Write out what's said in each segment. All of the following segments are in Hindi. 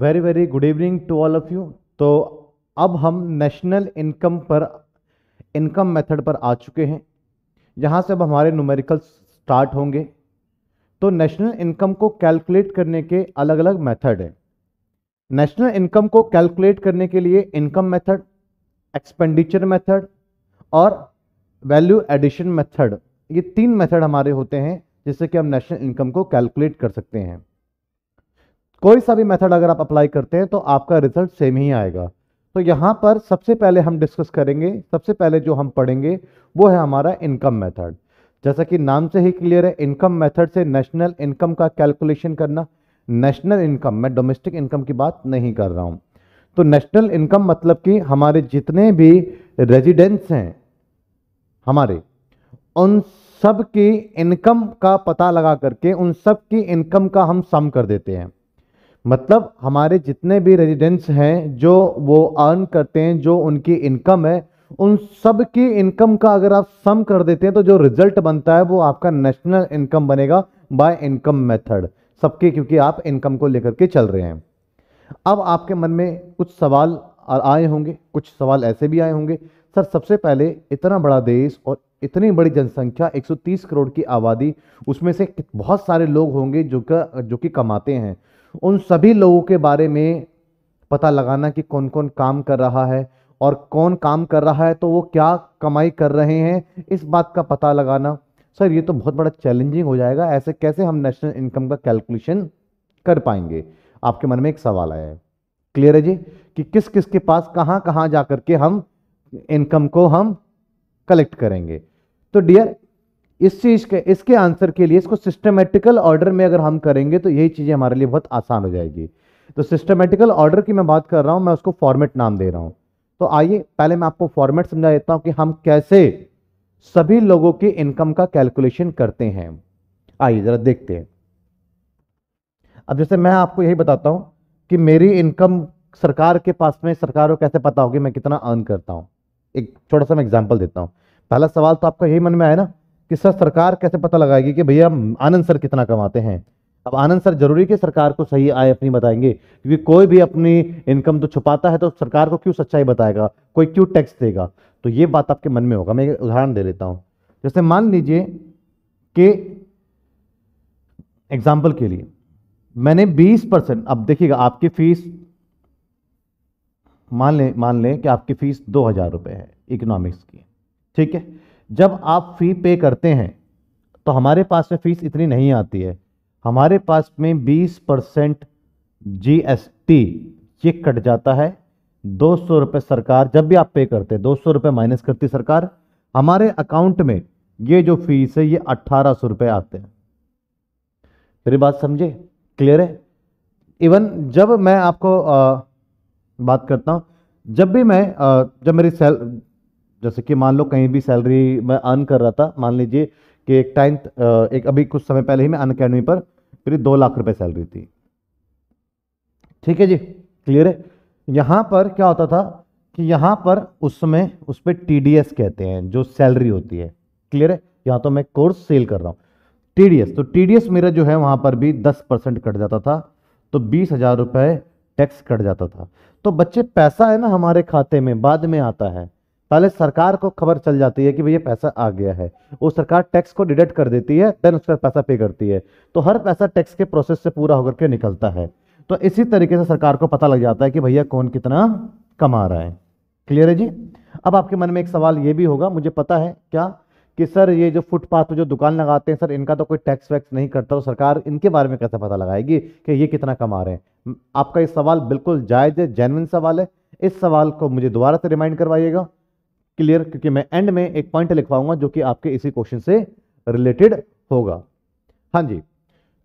Very very good evening to all of you तो अब हम नेशनल इनकम पर इनकम मेथड पर आ चुके हैं यहाँ से अब हमारे न्यूमेरिकल स्टार्ट होंगे तो नेशनल इनकम को कैलकुलेट करने के अलग अलग मेथड हैं नेशनल इनकम को कैलकुलेट करने के लिए इनकम मेथड एक्सपेंडिचर मेथड और वैल्यू एडिशन मेथड ये तीन मेथड हमारे होते हैं जिससे कि हम नेशनल इनकम को कैलकुलेट कर सकते हैं कोई सा भी मेथड अगर आप अप्लाई करते हैं तो आपका रिजल्ट सेम ही आएगा तो यहाँ पर सबसे पहले हम डिस्कस करेंगे सबसे पहले जो हम पढ़ेंगे वो है हमारा इनकम मेथड जैसा कि नाम से ही क्लियर है इनकम मेथड से नेशनल इनकम का कैलकुलेशन करना नेशनल इनकम मैं डोमेस्टिक इनकम की बात नहीं कर रहा हूँ तो नेशनल इनकम मतलब कि हमारे जितने भी रेजिडेंट्स हैं हमारे उन सब की इनकम का पता लगा करके उन सब की इनकम का हम सम कर देते हैं मतलब हमारे जितने भी रेजिडेंट्स हैं जो वो अर्न करते हैं जो उनकी इनकम है उन सब की इनकम का अगर आप सम कर देते हैं तो जो रिजल्ट बनता है वो आपका नेशनल इनकम बनेगा बाय इनकम मेथड सबके क्योंकि आप इनकम को लेकर के चल रहे हैं अब आपके मन में कुछ सवाल आए होंगे कुछ सवाल ऐसे भी आए होंगे सर सबसे पहले इतना बड़ा देश और इतनी बड़ी जनसंख्या 130 करोड़ की आबादी उसमें से बहुत सारे लोग होंगे जो का जो कि कमाते हैं उन सभी लोगों के बारे में पता लगाना कि कौन कौन काम कर रहा है और कौन काम कर रहा है तो वो क्या कमाई कर रहे हैं इस बात का पता लगाना सर ये तो बहुत बड़ा चैलेंजिंग हो जाएगा ऐसे कैसे हम नेशनल इनकम का कैलकुलेशन कर पाएंगे आपके मन में एक सवाल आया है क्लियर है जी कि किस किस के पास कहाँ कहाँ जा करके हम इनकम को हम कलेक्ट करेंगे तो डियर इस चीज के इसके आंसर के लिए इसको सिस्टमेटिकल ऑर्डर में अगर हम करेंगे तो यही चीजें हमारे लिए बहुत आसान हो जाएगी तो सिस्टमेटिकल ऑर्डर की मैं बात कर रहा हूं मैं उसको फॉर्मेट नाम दे रहा हूं तो आइए पहले मैं आपको फॉर्मेट समझा देता हूं कि हम कैसे सभी लोगों की इनकम का कैलकुलेशन करते हैं आइए जरा देखते हैं अब जैसे मैं आपको यही बताता हूं कि मेरी इनकम सरकार के पास में सरकार को कैसे पता होगी मैं कितना अर्न करता हूं एक छोटा सा मैं एग्जाम्पल देता हूं पहला सवाल तो आपका यही मन में आया ना कि सर सरकार कैसे पता लगाएगी कि भैया आनंद सर कितना कमाते हैं अब आनंद सर जरूरी कि सरकार को सही आय अपनी बताएंगे क्योंकि कोई भी अपनी इनकम तो छुपाता है तो सरकार को क्यों सच्चाई बताएगा कोई क्यों टैक्स देगा तो ये बात आपके मन में होगा मैं एक उदाहरण दे लेता हूँ जैसे मान लीजिए कि एग्जाम्पल के लिए मैंने 20 परसेंट अब देखिएगा आपकी फीस मान लें मान लें कि आपकी फीस दो हज़ार रुपये है इकोनॉमिक्स की ठीक है जब आप फ़ी पे करते हैं तो हमारे पास में फ़ीस इतनी नहीं आती है हमारे पास में 20 परसेंट जी ये कट जाता है दो सौ रुपये सरकार जब भी आप पे करते हैं दो सौ रुपये माइनस करती सरकार हमारे अकाउंट में ये जो फीस है ये अट्ठारह सौ रुपये आते हैं मेरी बात समझे क्लियर है इवन जब मैं आपको आ, बात करता हूँ जब भी मैं आ, जब मेरी सेल जैसे कि मान लो कहीं भी सैलरी मैं अर्न कर रहा था मान लीजिए कि एक टाइम एक अभी कुछ समय पहले ही मैं अन अकेडमी पर मेरी दो लाख रुपए सैलरी थी ठीक है जी क्लियर है यहाँ पर क्या होता था कि यहाँ पर उसमें उस पर टी कहते हैं जो सैलरी होती है क्लियर है यहाँ तो मैं कोर्स सेल कर रहा हूँ टी तो टी मेरा जो है वहाँ पर भी दस परसेंट कट जाता था तो बीस हज़ार रुपये टैक्स कट जाता था तो बच्चे पैसा है ना हमारे खाते में बाद में आता है पहले सरकार को खबर चल जाती है कि भैया पैसा आ गया है वो सरकार टैक्स को डिडक्ट कर देती है देन उसका पैसा पे करती है तो हर पैसा टैक्स के प्रोसेस से पूरा होकर के निकलता है तो इसी तरीके से सरकार को पता लग जाता है कि भैया कौन कितना कमा रहा है क्लियर है जी अब आपके मन में एक सवाल ये भी होगा मुझे पता है क्या कि सर ये जो फुटपाथ पर जो दुकान लगाते हैं सर इनका तो कोई टैक्स वैक्स नहीं करता तो सरकार इनके बारे में कैसे पता लगाएगी कि ये कितना कमा रहे हैं आपका ये सवाल बिल्कुल जायज़ है जेनविन सवाल है इस सवाल को मुझे दोबारा से रिमाइंड करवाइएगा क्लियर क्योंकि मैं एंड में एक पॉइंट लिखवाऊंगा जो कि आपके इसी क्वेश्चन से रिलेटेड होगा हाँ जी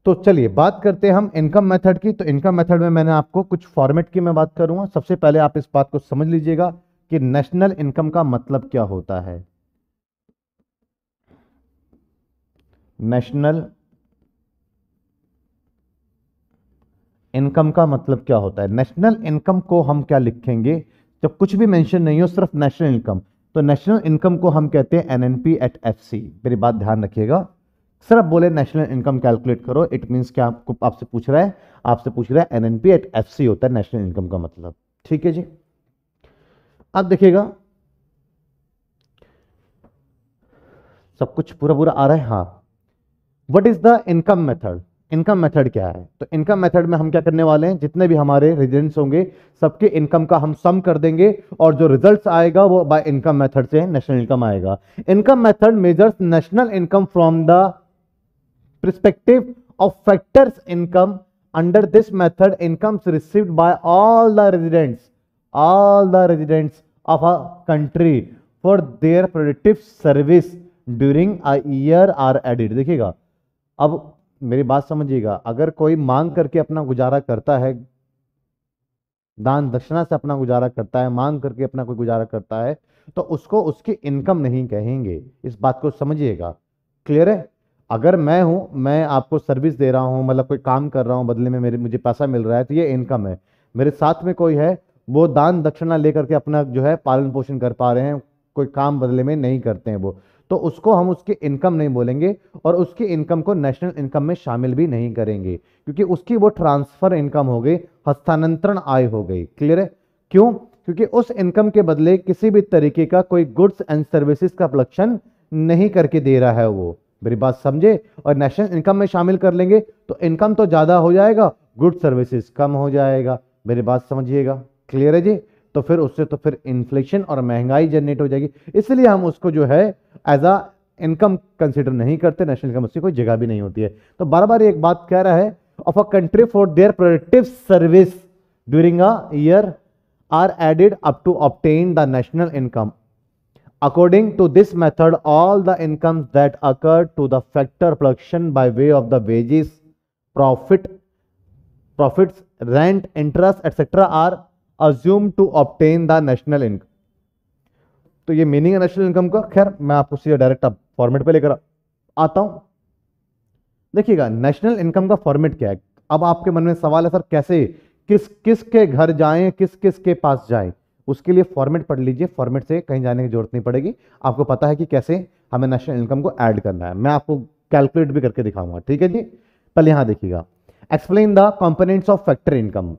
तो चलिए बात करते हैं हम इनकम मेथड की तो इनकम मेथड में मैंने आपको कुछ फॉर्मेट की मैं बात करूंगा सबसे पहले आप इस बात को समझ लीजिएगा कि नेशनल इनकम का मतलब क्या होता है नेशनल इनकम का मतलब क्या होता है नेशनल इनकम को हम क्या लिखेंगे जब कुछ भी मेंशन नहीं हो सिर्फ नेशनल इनकम तो नेशनल इनकम को हम कहते हैं N N P at F C मेरी बात ध्यान रखिएगा सर आप बोले नेशनल इनकम कैलकुलेट करो इट मीन्स क्या आपको आपसे पूछ रहा है आपसे पूछ रहा है N N P at F C होता है नेशनल इनकम का मतलब ठीक है जी अब देखिएगा सब कुछ पूरा पूरा आ रहा है हाँ what is the income method income method क्या है तो इनकम मेथड में हम क्या करने वाले हैं जितने भी हमारे रेजिडेंट्स होंगे सबके इनकम का हम सम कर देंगे और जो रिजल्ट्स आएगा वो बाय इनकम मेथड से नेशनल इनकम आएगा income method measures national income from the perspective of factors income under this method incomes received by all the residents all the residents of a country for their productive service during a are edit देखिएगा अब मेरी बात समझिएगा अगर कोई मांग हाँ। करके अपना गुजारा करता है दान दक्षिणा से अपना गुजारा करता है मांग करके अपना कोई गुजारा करता है तो उसको उसकी इनकम नहीं कहेंगे इस बात को समझिएगा क्लियर है अगर मैं हूं मैं आपको सर्विस दे रहा हूं मतलब कोई काम कर रहा हूँ बदले में मेरे मुझे पैसा मिल रहा है तो ये इनकम है मेरे साथ में कोई है वो दान दक्षिणा लेकर के अपना जो है पालन पोषण कर पा रहे हैं कोई काम बदले में नहीं करते हैं वो तो उसको हम उसकी इनकम नहीं बोलेंगे और उसकी इनकम को नेशनल इनकम में शामिल भी नहीं करेंगे क्योंकि उसकी वो ट्रांसफर इनकम हो गई हस्तांतरण आय हो गई क्लियर है क्यों क्योंकि उस इनकम के बदले किसी भी तरीके का कोई गुड्स एंड सर्विसेज का प्रलक्षण नहीं करके दे रहा है वो मेरी बात समझे और नेशनल इनकम में शामिल कर लेंगे तो इनकम तो ज़्यादा हो जाएगा गुड सर्विसेज कम हो जाएगा मेरी बात समझिएगा क्लियर है जी तो फिर उससे तो फिर इन्फ्लेशन और महंगाई जनरेट हो जाएगी इसलिए हम उसको जो है एज आ इनकम कंसिडर नहीं करते नेशनल इनकम उसकी कोई जगह भी नहीं होती है तो बार बार एक बात कह रहा है of a country for their productive service during a year are added up to obtain the national income According to this method, all the incomes that occur to the factor production by way of the wages, profit, profits, rent, interest, etc. are assumed to obtain the national income. तो ये मीनिंग है नेशनल इनकम का खैर मैं आपको सीधा डायरेक्ट अब फॉर्मेट पे लेकर आता हूं देखिएगा नेशनल इनकम का फॉर्मेट क्या है अब आपके मन में सवाल है सर कैसे किस किस के घर जाएं किस किस के पास जाएं उसके लिए फॉर्मेट पढ़ लीजिए फॉर्मेट से कहीं जाने की जरूरत नहीं पड़ेगी आपको पता है कि कैसे हमें नेशनल इनकम को ऐड करना है मैं आपको कैलकुलेट भी करके दिखाऊंगा ठीक है जी पहले यहां देखिएगा explain the components of factor income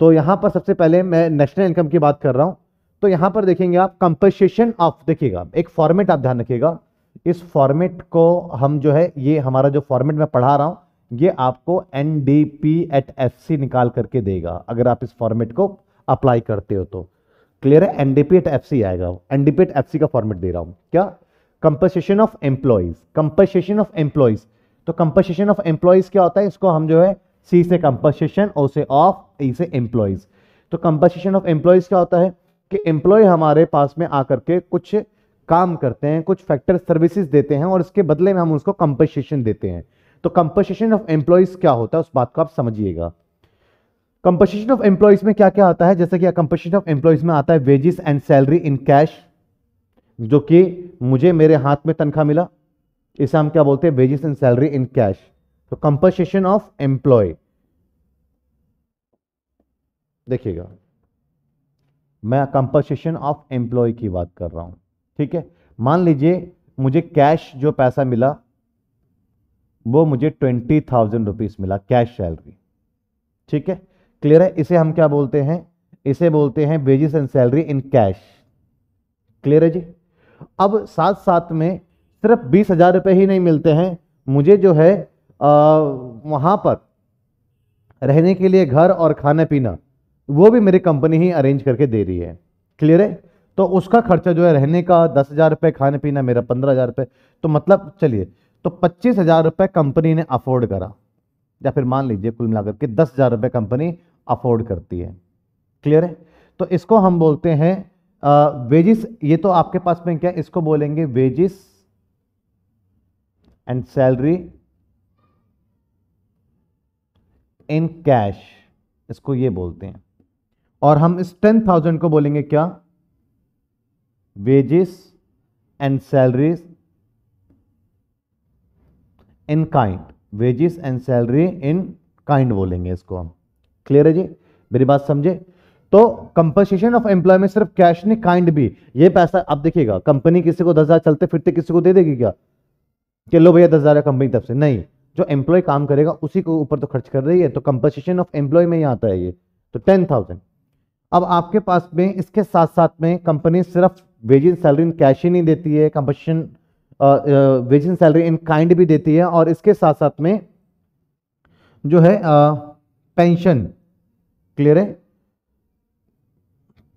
तो यहां पर सबसे पहले मैं नेशनल इनकम की बात कर रहा हूं तो यहां पर देखेंगे आप कंपेशन ऑफ देखिएगा एक फॉर्मेट आप ध्यान रखिएगा इस फॉर्मेट को हम जो है ये हमारा जो फॉर्मेट मैं पढ़ा रहा हूं ये आपको N D P at F C निकाल करके देगा अगर आप इस फॉर्मेट को अप्लाई करते हो तो क्लियर है N D P at F C आएगा N D P at F C का फॉर्मेट दे रहा हूं क्या compensation of employees compensation of employees तो कंपनसेशन ऑफ एम्प्लॉयज क्या होता है इसको हम जो है सी से कंपनसेशन ओ से ऑफ ई e से एम्प्लॉयज तो कंपनसेशन ऑफ एम्प्लॉयज क्या होता है कि एम्प्लॉय हमारे पास में आकर के कुछ काम करते हैं कुछ फैक्टर सर्विसेज देते हैं और इसके बदले में हम उसको कंपनसेशन देते हैं तो कंपनसेशन ऑफ एम्प्लॉयज क्या होता है उस बात को आप समझिएगा कंपनसेशन ऑफ एम्प्लॉयज में क्या क्या आता है जैसे कि कंपनसेशन ऑफ एम्प्लॉयज में आता है wages and salary in cash जो कि मुझे मेरे हाथ में तनख्वाह मिला इसे हम क्या बोलते हैं wages and salary in cash तो कंपनसेशन ऑफ एम्प्लॉय देखिएगा मैं कंपनसेशन ऑफ एम्प्लॉय की बात कर रहा हूँ ठीक है मान लीजिए मुझे कैश जो पैसा मिला वो मुझे ट्वेंटी थाउजेंड रुपीज़ मिला कैश सैलरी ठीक है क्लियर है इसे हम क्या बोलते हैं इसे बोलते हैं wages and salary in cash clear है जी अब साथ साथ में सिर्फ बीस हज़ार रुपये ही नहीं मिलते हैं मुझे जो है आ, वहां पर रहने के लिए घर और खाना पीना वो भी मेरी कंपनी ही अरेंज करके दे रही है क्लियर है तो उसका खर्चा जो है रहने का दस हज़ार रुपये खाने पीना मेरा पंद्रह हज़ार रुपये तो मतलब चलिए तो पच्चीस हज़ार रुपये कंपनी ने अफोर्ड करा या फिर मान लीजिए कुल मिलाकर के दस हज़ार रुपये कंपनी अफोर्ड करती है क्लियर है तो इसको हम बोलते हैं वेजिस ये तो आपके पास में क्या इसको बोलेंगे wages and salary in cash इसको ये बोलते हैं और हम इस टेन थाउजेंड को बोलेंगे क्या wages and salaries in kind wages and salary in kind बोलेंगे इसको हम क्लियर है जी मेरी बात समझे तो कंपनसेशन ऑफ एम्प्लॉय में सिर्फ कैश नहीं काइंड भी ये पैसा आप देखिएगा कंपनी किसी को दस हजार चलते फिरते किसी को दे देगी क्या कि लो भैया दस हजार कंपनी तरफ से नहीं जो एम्प्लॉय काम करेगा उसी के ऊपर तो खर्च कर रही है तो कंपनसेशन ऑफ एम्प्लॉय में ही आता है ये तो टेन थाउजेंड अब आपके पास में इसके साथ साथ में कंपनी सिर्फ wage in salary in cash ही नहीं देती है compensation wage in salary in kind भी देती है और इसके साथ साथ में जो है पेंशन क्लियर है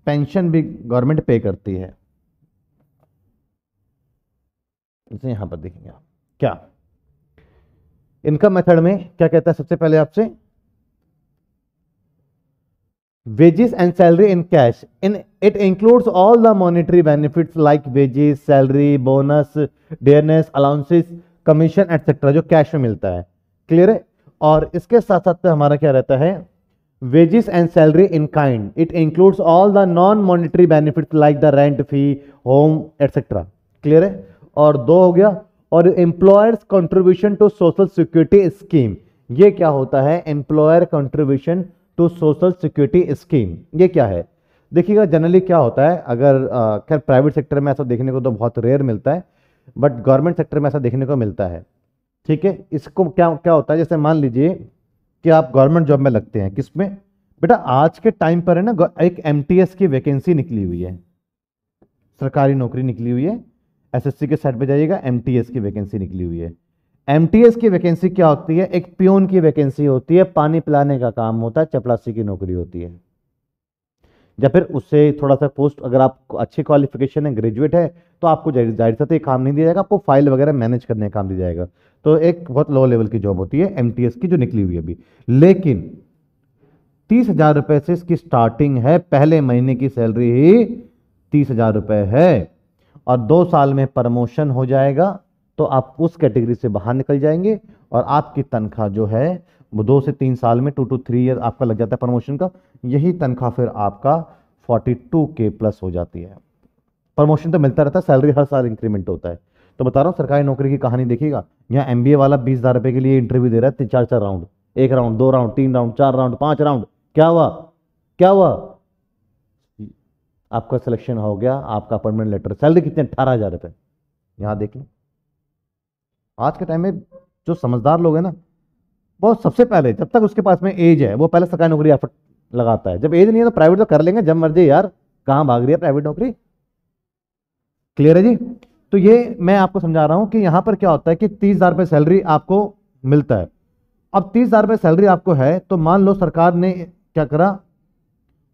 पेंशन भी गवर्नमेंट पे करती है इसे यहां पर देखेंगे आप क्या इनकम मेथड में क्या कहता है सबसे पहले आपसे wages and salary in cash in it includes all the monetary benefits like wages salary bonus dearness allowances commission etc जो कैश में मिलता है क्लियर है और इसके साथ साथ हमारा क्या रहता है wages and salary in kind it includes all the non monetary benefits like the rent fee home etc clear है और दो हो गया और employers contribution to social security scheme ये क्या होता है employer contribution to social security scheme ये क्या है देखिएगा जनरली क्या होता है अगर खैर प्राइवेट सेक्टर में ऐसा देखने को तो बहुत रेयर मिलता है बट गवर्नमेंट सेक्टर में ऐसा देखने को मिलता है ठीक है इसको क्या क्या होता है जैसे मान लीजिए कि आप गवर्नमेंट जॉब में लगते हैं किस में बेटा आज के टाइम पर है ना एक एम की वैकेंसी निकली हुई है सरकारी नौकरी निकली हुई है एसएससी के साइड पे जाइएगा एम की वैकेंसी निकली हुई है एम की वैकेंसी क्या होती है एक प्यून की वैकेंसी होती है पानी पिलाने का काम होता है चपरासी की नौकरी होती है या फिर उससे थोड़ा सा पोस्ट अगर आप अच्छी क्वालिफिकेशन है ग्रेजुएट है तो आपको जाहिर सा तो काम नहीं दिया जाएगा आपको फाइल वगैरह मैनेज करने का काम दिया जाएगा तो एक बहुत लो लेवल की जॉब होती है एम की जो निकली हुई है अभी लेकिन तीस हजार रुपये से इसकी स्टार्टिंग है पहले महीने की सैलरी ही तीस हजार रुपये है और दो साल में प्रमोशन हो जाएगा तो आप उस कैटेगरी से बाहर निकल जाएंगे और आपकी तनख्वाह जो है वो दो से तीन साल में टू टू थ्री ईयर आपका लग जाता है प्रमोशन का यही तनख्वाह फिर आपका फोर्टी टू के प्लस हो जाती है प्रमोशन तो मिलता रहता है सैलरी हर साल इंक्रीमेंट होता है तो बता रहा हूँ सरकारी नौकरी की कहानी देखिएगा यहाँ एम वाला बीस हज़ार के लिए इंटरव्यू दे रहा है तीन चार चार राउंड एक राउंड दो राउंड तीन राउंड चार राउंड पाँच राउंड क्या हुआ क्या हुआ आपका सिलेक्शन हो गया आपका अपॉइंटमेंट लेटर सैलरी कितनी अट्ठारह हज़ार रुपये यहाँ देख लो आज के टाइम में जो समझदार लोग हैं ना वो सबसे पहले जब तक उसके पास में एज है वो पहले सरकारी नौकरी एफर्ट लगाता है जब एज नहीं है तो प्राइवेट तो कर लेंगे जब मर्जी यार कहाँ भाग रही है प्राइवेट नौकरी क्लियर है जी तो ये मैं आपको समझा रहा हूँ कि यहाँ पर क्या होता है कि तीस हज़ार रुपये सैलरी आपको मिलता है अब तीस हज़ार रुपये सैलरी आपको है तो मान लो सरकार ने क्या करा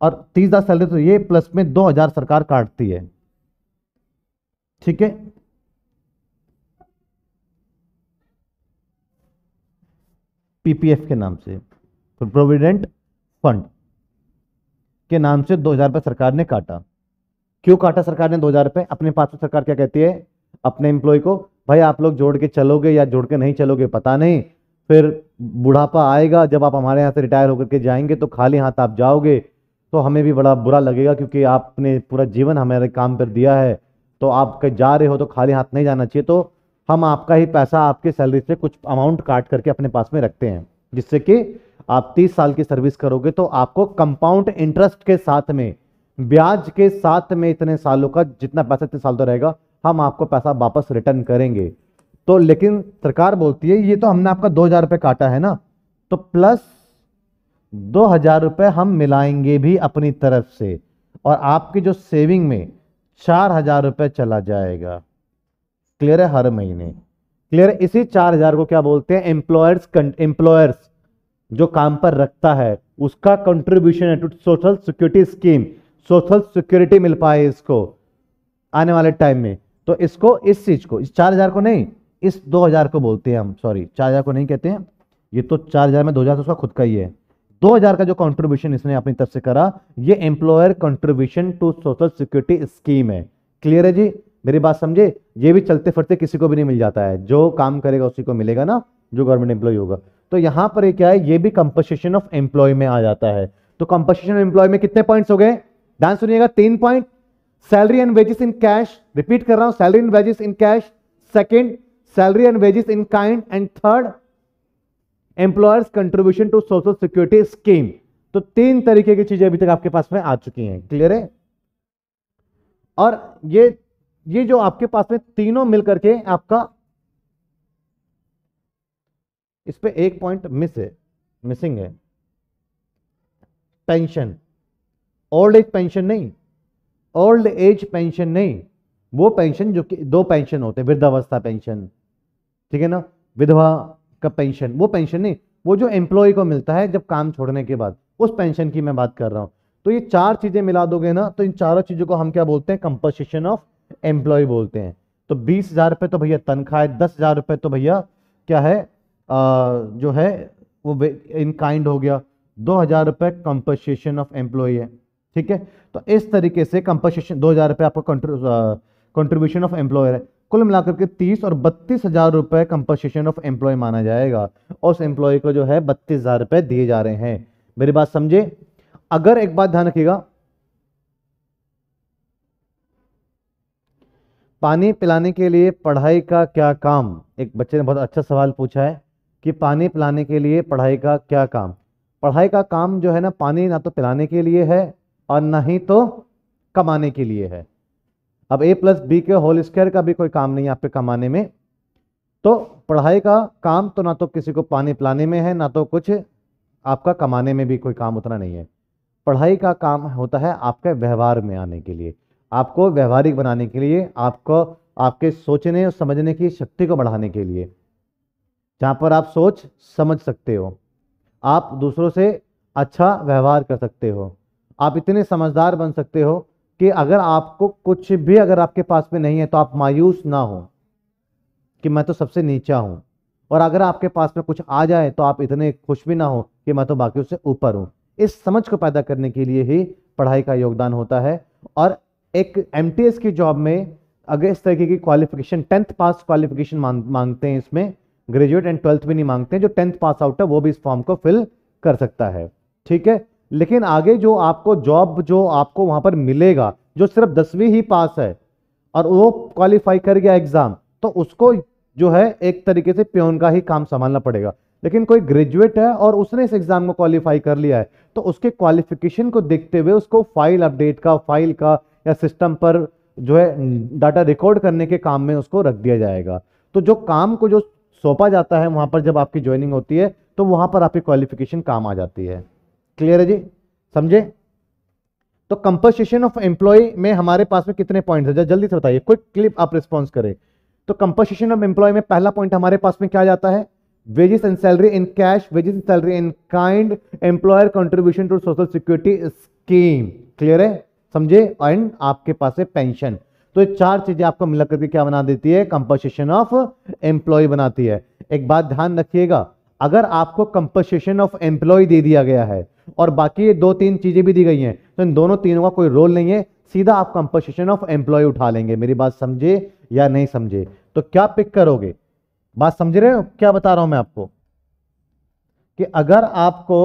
और तीस हज़ार सैलरी तो ये प्लस में दो हज़ार सरकार काटती है ठीक है पीपीएफ के नाम से प्रोविडेंट फंड के नाम से दो हजार सरकार ने काटा क्यों काटा सरकार ने दो हजार अपने पास सरकार क्या कहती है अपने एम्प्लॉय को भाई आप लोग जोड़ के चलोगे या जोड़ के नहीं चलोगे पता नहीं फिर बुढ़ापा आएगा जब आप हमारे यहाँ से रिटायर होकर के जाएंगे तो खाली हाथ आप जाओगे तो हमें भी बड़ा बुरा लगेगा क्योंकि आपने पूरा जीवन हमारे काम पर दिया है तो आप जा रहे हो तो खाली हाथ नहीं जाना चाहिए तो हम आपका ही पैसा आपके सैलरी से कुछ अमाउंट काट करके अपने पास में रखते हैं जिससे कि आप 30 साल की सर्विस करोगे तो आपको कंपाउंड इंटरेस्ट के साथ में ब्याज के साथ में इतने सालों का जितना पैसा इतने साल तो रहेगा हम आपको पैसा वापस रिटर्न करेंगे तो लेकिन सरकार बोलती है ये तो हमने आपका दो हज़ार रुपये काटा है ना तो प्लस दो हज़ार रुपये हम मिलाएंगे भी अपनी तरफ से और आपकी जो सेविंग में चार हज़ार रुपये चला जाएगा क्लियर है हर महीने क्लियर है इसी चार हजार को क्या बोलते हैं एम्प्लॉयर्स एम्प्लॉयर्स जो काम पर रखता है उसका कंट्रीब्यूशन है to social security scheme social security मिल पाए इसको आने वाले टाइम में तो इसको इस चीज को इस चार हजार को नहीं इस दो हजार को बोलते हैं हम सॉरी चार हजार को नहीं कहते हैं ये तो चार हजार में दो हजार तो उसका खुद का ही है दो हजार का जो कंट्रीब्यूशन इसने अपनी तरफ से करा ये employer contribution to social security scheme है क्लियर है जी मेरी बात समझे ये भी चलते फिरते किसी को भी नहीं मिल जाता है जो काम करेगा उसी को मिलेगा ना जो गवर्नमेंट एम्प्लॉय होगा तो यहाँ पर ये क्या है ये भी कंपोजिशन ऑफ एम्प्लॉय में आ जाता है तो कंपोजिशन ऑफ एम्प्लॉय में कितने पॉइंट्स हो गए ध्यान सुनिएगा तीन point salary and wages in cash repeat कर रहा हूं salary and wages in cash second salary and wages in kind and third employers contribution to social security scheme तो तीन तरीके की चीजें अभी तक आपके पास में आ चुकी हैं क्लियर है और ये ये जो आपके पास में तीनों मिलकर के आपका इस पे एक पॉइंट मिस है मिसिंग है पेंशन ओल्ड एज पेंशन नहीं ओल्ड एज पेंशन नहीं वो पेंशन जो कि दो पेंशन होते हैं वृद्धावस्था पेंशन ठीक है ना विधवा का पेंशन वो पेंशन नहीं वो जो एम्प्लॉय को मिलता है जब काम छोड़ने के बाद उस पेंशन की मैं बात कर रहा हूं तो ये चार चीजें मिला दोगे ना तो इन चारों चीजों को हम क्या बोलते हैं कंपोजिशन ऑफ एम्प्लॉय बोलते हैं तो बीस हजार रुपये तो भैया तनख्वाह है दस हजार रुपये तो भैया क्या है आ, जो है वो इन काइंड हो गया दो हजार रुपये कंपनसेशन ऑफ एम्प्लॉय है ठीक है तो इस तरीके से कंपनसेशन दो हजार रुपये आपका कंट्रीब्यूशन ऑफ एम्प्लॉयर है कुल मिलाकर के तीस और बत्तीस हजार रुपये कंपनसेशन ऑफ एम्प्लॉय माना जाएगा और उस एम्प्लॉय को जो है बत्तीस हजार रुपये दिए जा रहे हैं मेरी बात समझे अगर एक बात ध्यान रखिएगा पानी पिलाने के लिए पढ़ाई का क्या काम एक बच्चे ने बहुत अच्छा सवाल पूछा है कि पानी पिलाने के लिए पढ़ाई का क्या काम पढ़ाई का काम जो है ना पानी ना तो पिलाने के लिए है और ना ही तो कमाने के लिए है अब ए प्लस बी के होल स्क्वायर का भी कोई काम नहीं है आप पे कमाने में तो पढ़ाई का काम तो ना तो किसी को पानी पिलाने में है ना तो कुछ आपका कमाने में भी कोई काम उतना नहीं है पढ़ाई का काम होता है आपके व्यवहार में आने के लिए आपको व्यवहारिक बनाने के लिए आपको आपके सोचने और समझने की शक्ति को बढ़ाने के लिए जहाँ पर आप सोच समझ सकते हो आप दूसरों से अच्छा व्यवहार कर सकते हो आप इतने समझदार बन सकते हो कि अगर आपको कुछ भी अगर आपके पास में नहीं है तो आप मायूस ना हो कि मैं तो सबसे नीचा हूँ और अगर आपके पास में कुछ आ जाए तो आप इतने खुश भी ना हो कि मैं तो बाकियों से ऊपर हूँ इस समझ को पैदा करने के लिए ही पढ़ाई का योगदान होता है और एक एम की जॉब में अगर इस तरीके की क्वालिफिकेशन टेंथ पास क्वालिफिकेशन मांग, मांगते हैं इसमें ग्रेजुएट एंड ट्वेल्थ भी नहीं मांगते हैं जो टेंथ पास आउट है वो भी इस फॉर्म को फिल कर सकता है ठीक है लेकिन आगे जो आपको जॉब जो आपको वहां पर मिलेगा जो सिर्फ दसवीं ही पास है और वो क्वालिफाई कर गया एग्ज़ाम तो उसको जो है एक तरीके से प्योन का ही काम संभालना पड़ेगा लेकिन कोई ग्रेजुएट है और उसने इस एग्ज़ाम को क्वालिफाई कर लिया है तो उसके क्वालिफिकेशन को देखते हुए उसको फाइल अपडेट का फाइल का या सिस्टम पर जो है डाटा रिकॉर्ड करने के काम में उसको रख दिया जाएगा तो जो काम को जो सौंपा जाता है वहां पर जब आपकी ज्वाइनिंग होती है तो वहां पर आपकी क्वालिफिकेशन काम आ जाती है क्लियर है जी समझे तो कंपनसेशन ऑफ एम्प्लॉय में हमारे पास में कितने पॉइंट है जल्दी से बताइए क्विक क्लिप आप रिस्पॉन्स करें तो कंपनसेशन ऑफ एम्प्लॉय में पहला पॉइंट हमारे पास में क्या जाता है wages and salary in cash wages and salary in kind employer contribution to social security scheme clear है समझे एंड आपके पास है पेंशन तो ये चार चीजें आपको मिला करके क्या बना देती है कंपोसिशन ऑफ एम्प्लॉय बनाती है एक बात ध्यान रखिएगा अगर आपको कंपोसिशन ऑफ एम्प्लॉय दे दिया गया है और बाकी ये दो तीन चीजें भी दी गई हैं तो इन दोनों तीनों का कोई रोल नहीं है सीधा आप कंपोसिशन ऑफ एम्प्लॉय उठा लेंगे मेरी बात समझे या नहीं समझे तो क्या पिक करोगे बात समझ रहे हो क्या बता रहा हूं मैं आपको कि अगर आपको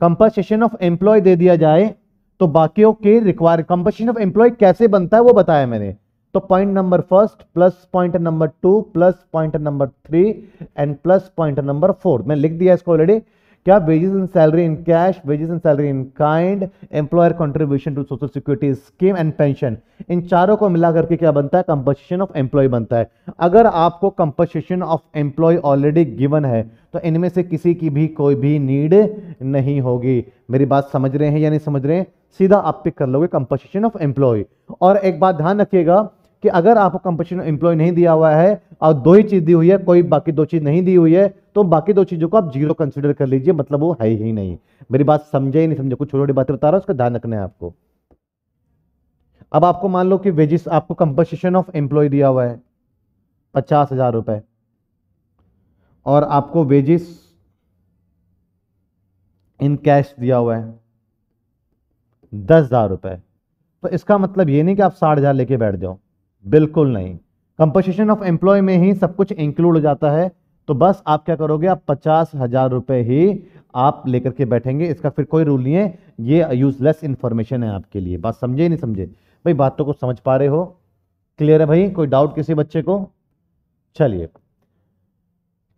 कंपोसिशन ऑफ एम्प्लॉय दे दिया जाए तो बाकियों के रिक्वायर कंपोजिशन ऑफ एम्प्लॉय कैसे बनता है वो बताया मैंने तो point number first plus point number two plus point number three and plus point number four मैं लिख दिया इसको ऑलरेडी क्या wages and salary in cash wages and salary in kind employer contribution to social security scheme and pension इन चारों को मिला करके क्या बनता है कंपोजिशन ऑफ एम्प्लॉय बनता है अगर आपको composition of employee already given है तो इनमें से किसी की भी कोई भी नीड नहीं होगी मेरी बात समझ रहे हैं या नहीं समझ रहे हैं सीधा आप पिक कर लोगे कंपोजिशन ऑफ एम्प्लॉय और एक बात ध्यान रखिएगा कि अगर आपको कंपोजिशन एम्प्लॉय नहीं दिया हुआ है और दो ही चीज़ दी हुई है कोई बाकी दो चीज़ नहीं दी हुई है तो बाकी दो चीज़ों को आप जीरो कंसिडर कर लीजिए मतलब वो है ही नहीं मेरी बात समझे ही नहीं समझे कुछ छोटी छोटी बातें बता रहा हूँ उसका ध्यान रखना है आपको अब आपको मान लो कि वेजिस आपको कंपोजिशन ऑफ एम्प्लॉय दिया हुआ है पचास हज़ार रुपए और आपको वेजेस इन कैश दिया हुआ है दस हज़ार रुपए तो इसका मतलब ये नहीं कि आप साठ हज़ार लेके बैठ जाओ बिल्कुल नहीं कंपोजिशन ऑफ एम्प्लॉय में ही सब कुछ इंक्लूड हो जाता है तो बस आप क्या करोगे आप पचास हज़ार रुपए ही आप लेकर के बैठेंगे इसका फिर कोई रूल नहीं है ये यूजलेस इंफॉर्मेशन है आपके लिए बात समझे नहीं समझे भाई बातों को समझ पा रहे हो क्लियर है भाई कोई डाउट किसी बच्चे को चलिए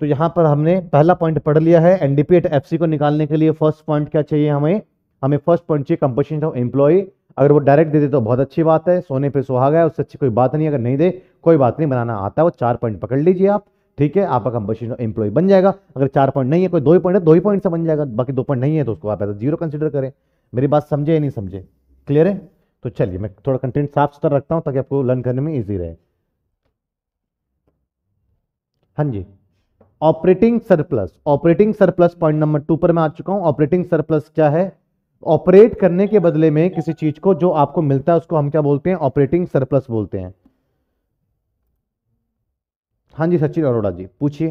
तो यहाँ पर हमने पहला पॉइंट पढ़ लिया है एनडीपी एट एफ को निकालने के लिए फर्स्ट पॉइंट क्या चाहिए हमें हमें फर्स्ट पॉइंट चाहिए कंपोजिशन ऑफ एम्प्लॉय अगर वो डायरेक्ट दे दे तो बहुत अच्छी बात है सोने पे सुहागा है उससे अच्छी कोई बात नहीं अगर नहीं दे कोई बात नहीं बनाना आता है वो चार पॉइंट पकड़ लीजिए आप ठीक है आपका कंपोजिशन एम्प्लॉय बन जाएगा अगर चार पॉइंट नहीं है कोई दो ही पॉइंट है दो ही पॉइंट से बन जाएगा बाकी दो पॉइंट नहीं है तो उसको आप ऐसा जीरो कंसिडर करें मेरी बात समझे या नहीं समझे क्लियर है तो चलिए मैं थोड़ा कंटेंट साफ सुथरा रखता हूँ ताकि आपको लर्न करने में ईजी रहे हाँ जी operating surplus operating surplus point number two पर मैं आ चुका हूं ऑपरेटिंग सरप्लस क्या है ऑपरेट करने के बदले में किसी चीज को जो आपको मिलता है उसको हम क्या बोलते हैं ऑपरेटिंग सरप्लस बोलते हैं हाँ जी सचिन अरोड़ा जी पूछिए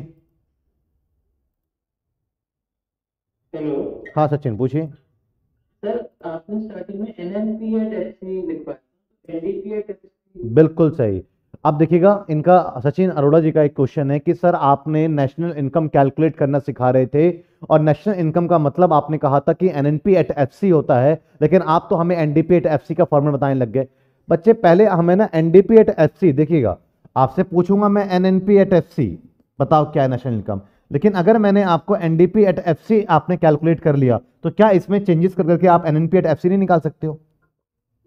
हेलो हाँ सचिन पूछिए सर आपने स्टार्टिंग में एनएनपी लिखवाया बिल्कुल सही आप देखिएगा इनका सचिन अरोड़ा जी का एक क्वेश्चन है कि सर आपने नेशनल इनकम कैलकुलेट करना सिखा रहे थे और नेशनल इनकम का मतलब आपने कहा था कि एनएनपी एट एफसी होता है लेकिन आप तो हमें एनडीपी एट एफसी का फॉर्मेट बताने लग गए बच्चे पहले हमें ना एनडीपी एट एफसी देखिएगा आपसे पूछूंगा मैं एन एट एफ बताओ क्या है नेशनल इनकम लेकिन अगर मैंने आपको एनडीपी एट एफ आपने कैलकुलेट कर लिया तो क्या इसमें चेंजेस कर करके आप एन एट एफ नहीं निकाल सकते हो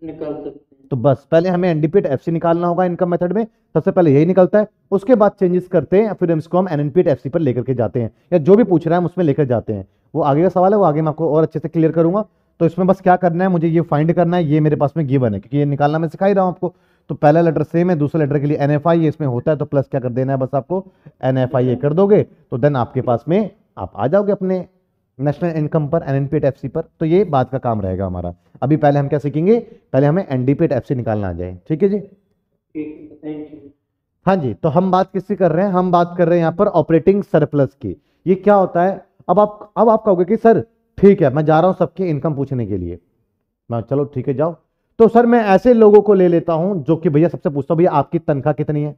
निकाल सकते तो बस पहले हमें एनडीपीट एफ निकालना होगा इनकम मेथड में सबसे पहले यही निकलता है उसके बाद चेंजेस करते हैं फिर इसको हम एनएनपीएट एफ पर लेकर के जाते हैं या जो भी पूछ रहा है उसमें लेकर जाते हैं वो आगे का सवाल है वो आगे मैं आपको और अच्छे से क्लियर करूंगा तो इसमें बस क्या करना है मुझे ये फाइंड करना है ये मेरे पास में गिवन है क्योंकि ये निकालना मैं सिखाई रहा हूँ आपको तो पहला लेटर सेम है दूसरे लेटर के लिए एन एफ आई इसमें होता है तो प्लस क्या कर देना है बस आपको एन एफ आई ये कर दोगे तो देन आपके पास में आप आ जाओगे अपने नेशनल इनकम पर N N P F C पर तो ये बात का काम रहेगा हमारा अभी पहले हम क्या सीखेंगे पहले हमें एनडीपीएट एफ सी निकालना आ जाए ठीक है जी हाँ जी तो हम बात किससे कर रहे हैं हम बात कर रहे हैं यहाँ पर ऑपरेटिंग सरप्लस की ये क्या होता है अब आप अब आप कहोगे कि सर ठीक है मैं जा रहा हूँ सबके इनकम पूछने के लिए मैं चलो ठीक है जाओ तो सर मैं ऐसे लोगों को ले लेता हूं जो कि भैया सबसे पूछता हूँ भैया आपकी तनख्वाह कितनी है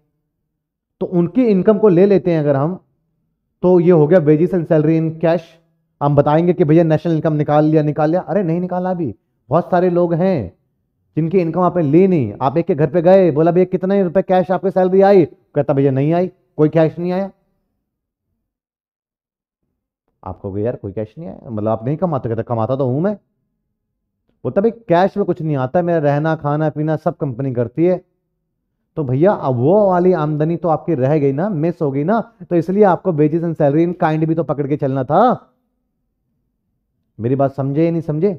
तो उनकी इनकम को ले लेते हैं अगर हम तो ये हो गया wages and salary in cash हम बताएंगे कि भैया नेशनल इनकम निकाल लिया निकाल लिया अरे नहीं निकाला अभी बहुत सारे लोग हैं जिनकी इनकम आपने ली नहीं आप एक के घर पे गए बोला भैया कितने रुपए कैश आपके सैलरी आई कहता भैया नहीं आई कोई कैश नहीं आया आपको यार कोई कैश नहीं आया मतलब आप नहीं कमाते कहता कमाता तो हूं मैं बोलता भाई कैश में कुछ नहीं आता मेरा रहना खाना पीना सब कंपनी करती है तो भैया अब वो वाली आमदनी तो आपकी रह गई ना मिस हो गई ना तो इसलिए आपको wages and salary in kind भी तो पकड़ के चलना था मेरी बात समझे या नहीं समझे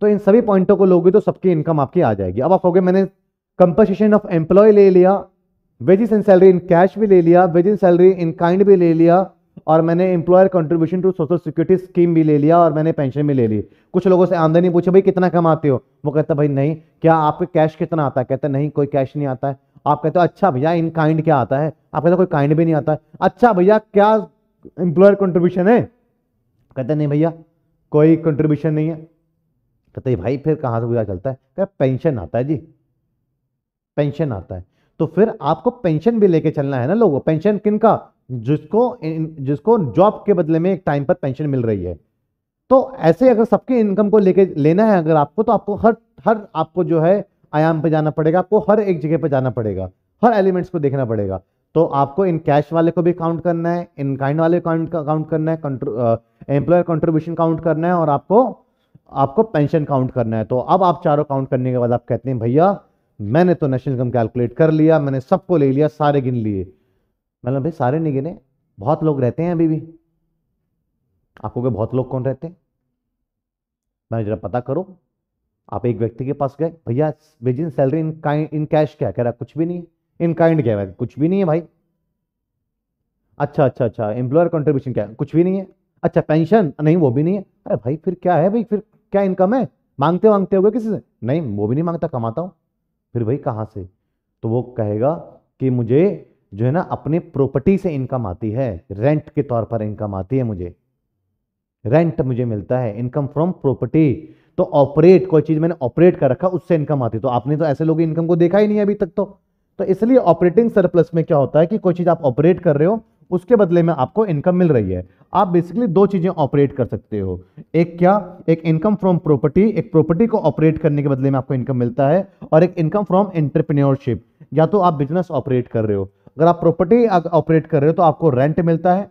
तो इन सभी पॉइंटों को लोगे तो सबकी इनकम आपकी आ जाएगी अब आप कहोगे मैंने कंपनसेशन ऑफ एम्प्लॉय ले लिया wages and salary in cash भी ले लिया वेजिस सैलरी इन काइंड भी ले लिया और मैंने employer contribution to social security scheme भी ले लिया और मैंने पेंशन भी ले ली कुछ लोगों से आमदनी पूछे भाई कितना कमाते हो वो कहता भाई नहीं क्या आपके कैश कितना आता है कहते नहीं कोई कैश नहीं आता है आप कहते हो अच्छा भैया इन काइंड क्या आता है आप कहते कोई काइंड भी नहीं आता अच्छा भैया क्या एम्प्लॉयर कंट्रीब्यूशन है कहते नहीं भैया कोई कंट्रीब्यूशन नहीं है कहते भाई फिर कहाँ से गुजार चलता है क्या पेंशन आता है जी पेंशन आता है तो फिर आपको पेंशन भी लेके चलना है ना लोगों पेंशन किन का जिसको जिसको जॉब के बदले में एक टाइम पर पेंशन मिल रही है तो ऐसे अगर सबके इनकम को लेके लेना है अगर आपको तो आपको हर हर आपको जो है आयाम पे जाना पड़ेगा आपको हर एक जगह पे जाना पड़ेगा हर एलिमेंट्स को देखना पड़ेगा तो आपको इन कैश वाले को भी काउंट करना है इन काइंड वाले काउंट काउंट करना है एम्प्लॉयर कंट्रीब्यूशन काउंट करना है और आपको आपको पेंशन काउंट करना है तो अब आप चारों काउंट करने के बाद आप कहते हैं भैया मैंने तो नेशनल इनकम कैलकुलेट कर लिया मैंने सबको ले लिया सारे गिन लिए मतलब भाई सारे नहीं गिने बहुत लोग रहते हैं अभी भी आपको बहुत लोग कौन रहते हैं मैंने जरा पता करो आप एक व्यक्ति के पास गए भैया with in salary in in cash क्या कह रहा कुछ भी नहीं इन काइंड क्या है कुछ भी नहीं है भाई अच्छा अच्छा अच्छा एम्प्लॉयर कंट्रीब्यूशन क्या है कुछ भी नहीं है अच्छा पेंशन नहीं वो भी नहीं है अरे भाई फिर क्या है भाई फिर क्या इनकम है मांगते मांगते हो किसी से नहीं वो भी नहीं मांगता कमाता हूँ फिर भाई कहाँ से तो वो कहेगा कि मुझे जो है ना अपने प्रॉपर्टी से इनकम आती है रेंट के तौर पर इनकम आती है मुझे रेंट मुझे मिलता है इनकम फ्रॉम प्रॉपर्टी तो ऑपरेट कोई चीज मैंने ऑपरेट कर रखा उससे इनकम आती तो आपने तो ऐसे लोग इनकम को देखा ही नहीं अभी तक तो तो इसलिए ऑपरेटिंग सरप्लस में क्या होता है कि कोई चीज़ आप ऑपरेट कर रहे हो उसके बदले में आपको इनकम मिल रही है आप बेसिकली दो चीज़ें ऑपरेट कर सकते हो एक क्या एक इनकम फ्रॉम प्रॉपर्टी एक प्रॉपर्टी को ऑपरेट करने के बदले में आपको इनकम मिलता है और एक इनकम फ्रॉम एंटरप्रेन्योरशिप या तो आप बिजनेस ऑपरेट कर रहे हो अगर आप प्रॉपर्टी ऑपरेट कर रहे हो तो आपको रेंट मिलता है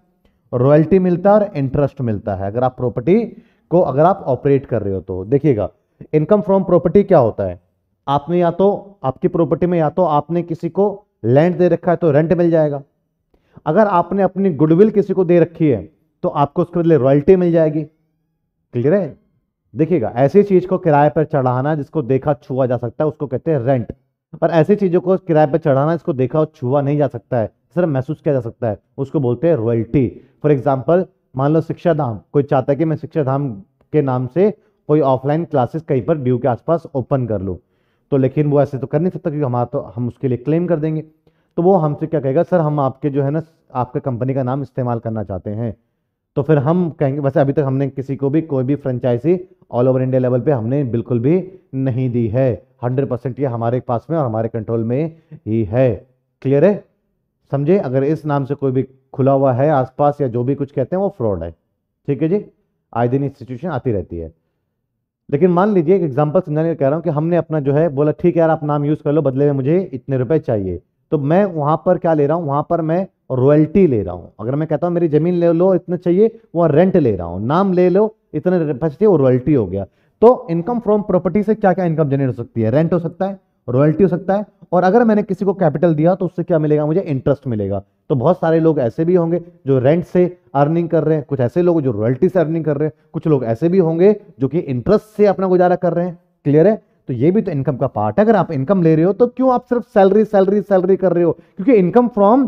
रॉयल्टी मिलता है और इंटरेस्ट मिलता है अगर आप प्रॉपर्टी को अगर आप ऑपरेट कर रहे हो तो देखिएगा इनकम फ्रॉम प्रॉपर्टी क्या होता है आपने या तो आपकी प्रॉपर्टी में या तो आपने किसी को लैंड दे रखा है तो रेंट मिल जाएगा अगर आपने अपनी गुडविल किसी को दे रखी है तो आपको उसके बदले रॉयल्टी मिल जाएगी क्लियर है देखिएगा ऐसी चीज को किराए पर चढ़ाना जिसको देखा छुआ जा सकता है उसको कहते हैं रेंट और ऐसी चीजों को किराए पर चढ़ाना जिसको देखा और छुआ नहीं जा सकता है सिर्फ महसूस किया जा सकता है उसको बोलते हैं रॉयल्टी फॉर एग्जाम्पल मान लो शिक्षा धाम कोई चाहता है कि मैं शिक्षा धाम के नाम से कोई ऑफलाइन क्लासेस कहीं पर ड्यू के आसपास ओपन कर लूँ तो लेकिन वो ऐसे तो कर नहीं सकता क्योंकि हमारा तो हम उसके लिए क्लेम कर देंगे तो वो हमसे क्या कहेगा सर हम आपके जो है ना आपके कंपनी का नाम इस्तेमाल करना चाहते हैं तो फिर हम कहेंगे वैसे अभी तक हमने किसी को भी कोई भी franchisee all over India level पे हमने बिल्कुल भी नहीं दी है हंड्रेड परसेंट ये हमारे पास में और हमारे कंट्रोल में ही है क्लियर है समझे अगर इस नाम से कोई भी खुला हुआ है आसपास या जो भी कुछ कहते हैं वो फ्रॉड है ठीक है जी आए दिन इस सिचुएशन आती रहती है लेकिन मान लीजिए एक एग्जाम्पल समझाने कह रहा हूँ कि हमने अपना जो है बोला ठीक है यार आप नाम यूज़ कर लो बदले में मुझे इतने रुपए चाहिए तो मैं वहाँ पर क्या ले रहा हूँ वहाँ पर मैं रॉयल्टी ले रहा हूँ अगर मैं कहता हूँ मेरी ज़मीन ले लो इतना चाहिए वहाँ रेंट ले रहा हूँ नाम ले लो इतने पैसे चाहिए वो रॉयल्टी हो गया तो इनकम फ्रॉम प्रॉपर्टी से क्या क्या इनकम जनरेट हो सकती है रेंट हो सकता है रॉयल्टी हो सकता है और अगर मैंने किसी को कैपिटल दिया तो उससे क्या मिलेगा मुझे इंटरेस्ट मिलेगा तो बहुत सारे लोग ऐसे भी होंगे जो रेंट से अर्निंग कर रहे हैं कुछ ऐसे लोग जो रॉयल्टी से अर्निंग कर रहे हैं कुछ लोग ऐसे भी होंगे जो कि इंटरेस्ट से अपना गुजारा कर रहे हैं क्लियर है तो ये भी तो इनकम का पार्ट है अगर आप इनकम ले रहे हो तो क्यों आप सिर्फ सैलरी सैलरी सैलरी कर रहे हो क्योंकि इनकम फ्रॉम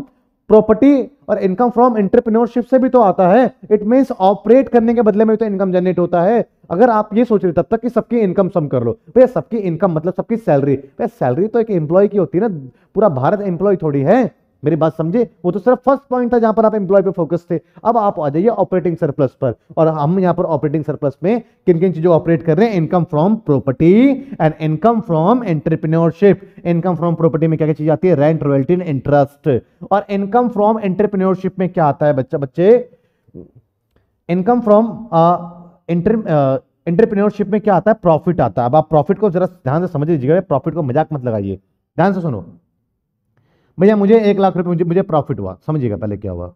प्रॉपर्टी और इनकम फ्रॉम एंटरप्रीनोरशिप से भी तो आता है इट मीन ऑपरेट करने के बदले में तो इनकम जनरेट होता है अगर आप ये सोच रहे तब तक कि सबकी इनकम सम कर लो भैया सबकी इनकम मतलब सबकी सैलरी भैया सैलरी तो एक एम्प्लॉय की होती है ना पूरा भारत एम्प्लॉय थोड़ी है मेरी बात समझे वो तो सिर्फ फर्स्ट पॉइंट था जहां पर आप एम्प्लॉय पे फोकस थे अब आप आ जाइए ऑपरेटिंग सरप्लस पर और हम यहाँ पर ऑपरेटिंग सरप्लस में किन किन चीजों ऑपरेट कर रहे हैं income from property and income from entrepreneurship income from property में क्या क्या चीज आती है रेंट रॉयल्टी एंड इंटरेस्ट और इनकम फ्रॉम एंटरप्रेन्योरशिप में क्या आता है बच्चा बच्चे इनकम फ्रॉम इंटर में क्या आता है प्रॉफिट आता है अब आप प्रॉफिट को जरा ध्यान से समझ लीजिएगा प्रॉफिट को मजाक मत लगाइए ध्यान से सुनो भैया मुझे एक लाख रुपए मुझे मुझे प्रॉफिट हुआ समझिएगा पहले क्या हुआ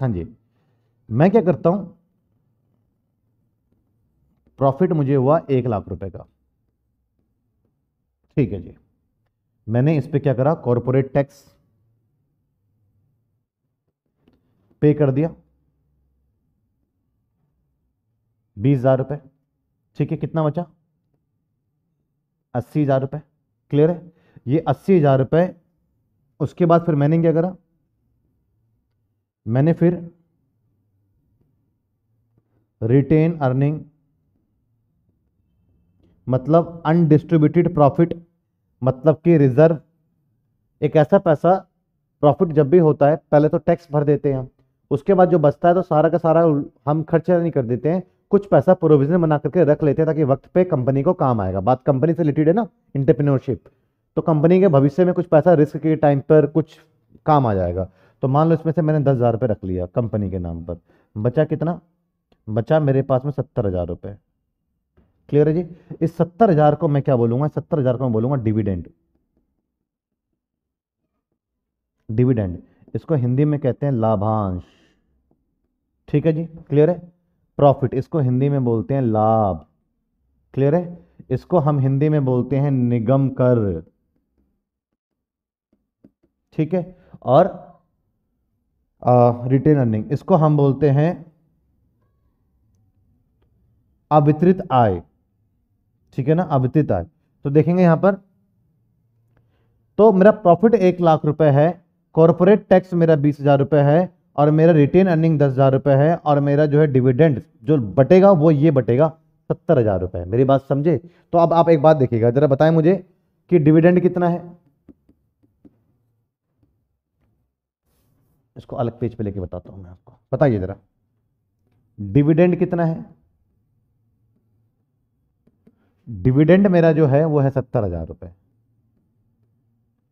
हाँ जी मैं क्या करता हूं प्रॉफिट मुझे हुआ एक लाख रुपए का ठीक है जी मैंने इस पर क्या करा कॉरपोरेट टैक्स पे कर दिया बीस हज़ार रुपये ठीक है कितना बचा अस्सी हज़ार रुपये क्लियर है ये अस्सी हज़ार रुपये उसके बाद फिर मैंने क्या करा मैंने फिर रिटेन अर्निंग मतलब अनडिस्ट्रीब्यूटेड प्रॉफिट मतलब कि रिजर्व एक ऐसा पैसा प्रॉफिट जब भी होता है पहले तो टैक्स भर देते हैं हम उसके बाद जो बचता है तो सारा का सारा हम खर्चा नहीं कर देते हैं कुछ पैसा प्रोविजन बना करके रख लेते हैं ताकि वक्त पे कंपनी को काम आएगा बात कंपनी से रिलेटेड है ना इंटरप्रीनोरशिप तो कंपनी के भविष्य में कुछ पैसा रिस्क के टाइम पर कुछ काम आ जाएगा तो मान लो इसमें से मैंने दस हज़ार रुपये रख लिया कंपनी के नाम पर बचा कितना बचा मेरे पास में सत्तर हज़ार रुपये क्लियर है जी इस सत्तर हज़ार को मैं क्या बोलूँगा सत्तर हज़ार को मैं बोलूँगा डिविडेंड डिविडेंड इसको हिंदी में कहते हैं लाभांश ठीक है जी क्लियर है प्रॉफिट इसको हिंदी में बोलते हैं लाभ क्लियर है इसको हम हिंदी में बोलते हैं निगम कर ठीक है और रिटेन अर्निंग इसको हम बोलते हैं अवितरित आय ठीक है ना अवितरित आय तो देखेंगे यहां पर तो मेरा प्रॉफिट एक लाख रुपए है कॉरपोरेट टैक्स मेरा बीस हजार रुपये है और मेरा रिटेन अर्निंग दस हज़ार रुपये है और मेरा जो है डिविडेंड जो बटेगा वो ये बटेगा सत्तर हज़ार रुपये मेरी बात समझे तो अब आप एक बात देखिएगा ज़रा बताएं मुझे कि डिविडेंड कितना है इसको अलग पेज पे लेके बताता हूँ मैं आपको बताइए ज़रा डिविडेंड कितना है डिविडेंड मेरा जो है वो है सत्तर हज़ार रुपये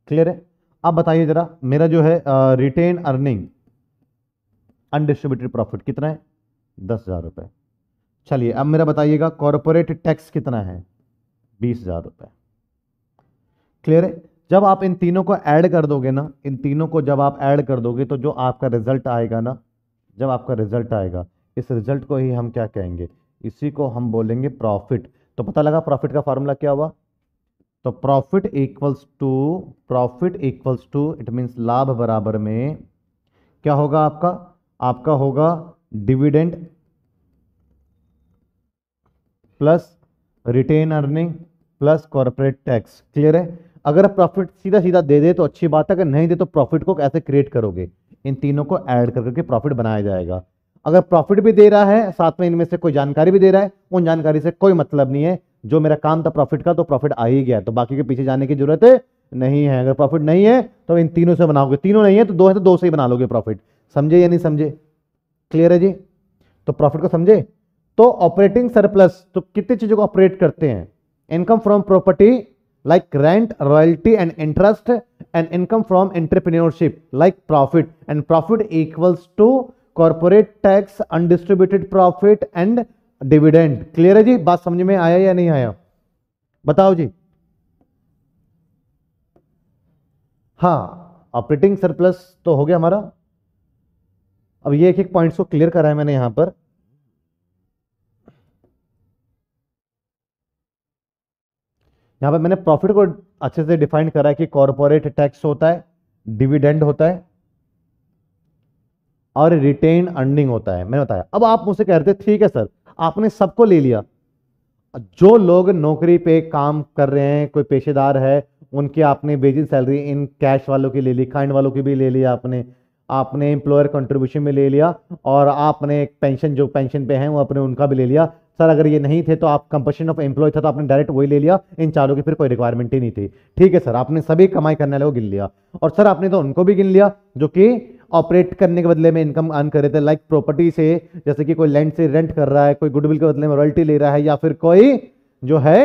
क्लियर है अब बताइए ज़रा मेरा जो है रिटेन अर्निंग अनडिस्ट्रीब्यूटेड प्रॉफिट कितना है दस हज़ार रुपए चलिए अब मेरा बताइएगा कॉरपोरेट टैक्स कितना है बीस हज़ार रुपये क्लियर है जब आप इन तीनों को ऐड कर दोगे ना इन तीनों को जब आप ऐड कर दोगे तो जो आपका रिजल्ट आएगा ना जब आपका रिजल्ट आएगा इस रिजल्ट को ही हम क्या कहेंगे इसी को हम बोलेंगे प्रॉफिट तो पता लगा प्रॉफिट का फॉर्मूला क्या हुआ तो profit equals to profit equals to it means लाभ बराबर में क्या होगा आपका आपका होगा dividend plus retained earning plus corporate tax clear है अगर प्रॉफिट सीधा सीधा दे दे तो अच्छी बात है अगर नहीं दे तो प्रॉफिट को कैसे क्रिएट करोगे इन तीनों को ऐड कर करके प्रॉफिट बनाया जाएगा अगर प्रॉफिट भी दे रहा है साथ में इनमें से कोई जानकारी भी दे रहा है उन जानकारी से कोई मतलब नहीं है जो मेरा काम था प्रॉफिट का तो प्रॉफिट आ ही गया तो बाकी के पीछे जाने की जरूरत नहीं है अगर प्रॉफिट नहीं है तो इन तीनों से बनाओगे तीनों नहीं है तो दो है तो दो से ही बना लोगे प्रॉफिट समझे या नहीं समझे क्लियर है जी तो प्रॉफिट को समझे तो ऑपरेटिंग सरप्लस तो कितनी चीजों को ऑपरेट करते हैं income from property like rent royalty and interest and income from entrepreneurship like profit and profit equals to corporate tax undistributed profit and dividend clear है जी बात समझ में आया या नहीं आया बताओ जी हाँ ऑपरेटिंग सरप्लस तो हो गया हमारा अब ये एक एक पॉइंट्स को क्लियर करा है मैंने यहां पर यहां पर मैंने प्रॉफिट को अच्छे से डिफाइन करा है कि कॉरपोरेट टैक्स होता है डिविडेंड होता है और रिटेन अर्निंग होता है मैंने बताया अब आप मुझसे कह रहे थे ठीक है सर आपने सबको ले लिया जो लोग नौकरी पे काम कर रहे हैं कोई पेशेदार है उनकी आपने बेजिंग सैलरी इन कैश वालों की ले ली काइंड वालों की भी ले ली आपने आपने एम्प्लॉयर कंट्रीब्यूशन में ले लिया और आपने पेंशन जो पेंशन पे हैं वो अपने उनका भी ले लिया सर अगर ये नहीं थे तो आप कंपेशन ऑफ एम्प्लॉय था तो आपने डायरेक्ट वही ले लिया इन चारों की फिर कोई रिक्वायरमेंट ही नहीं थी ठीक है सर आपने सभी कमाई करने वाले को गिन लिया और सर आपने तो उनको भी गिन लिया जो कि ऑपरेट करने के बदले में इनकम अर्न कर रहे थे लाइक प्रॉपर्टी से जैसे कि कोई लैंड से रेंट कर रहा है कोई गुडविल के बदले में रॉयल्टी ले रहा है या फिर कोई जो है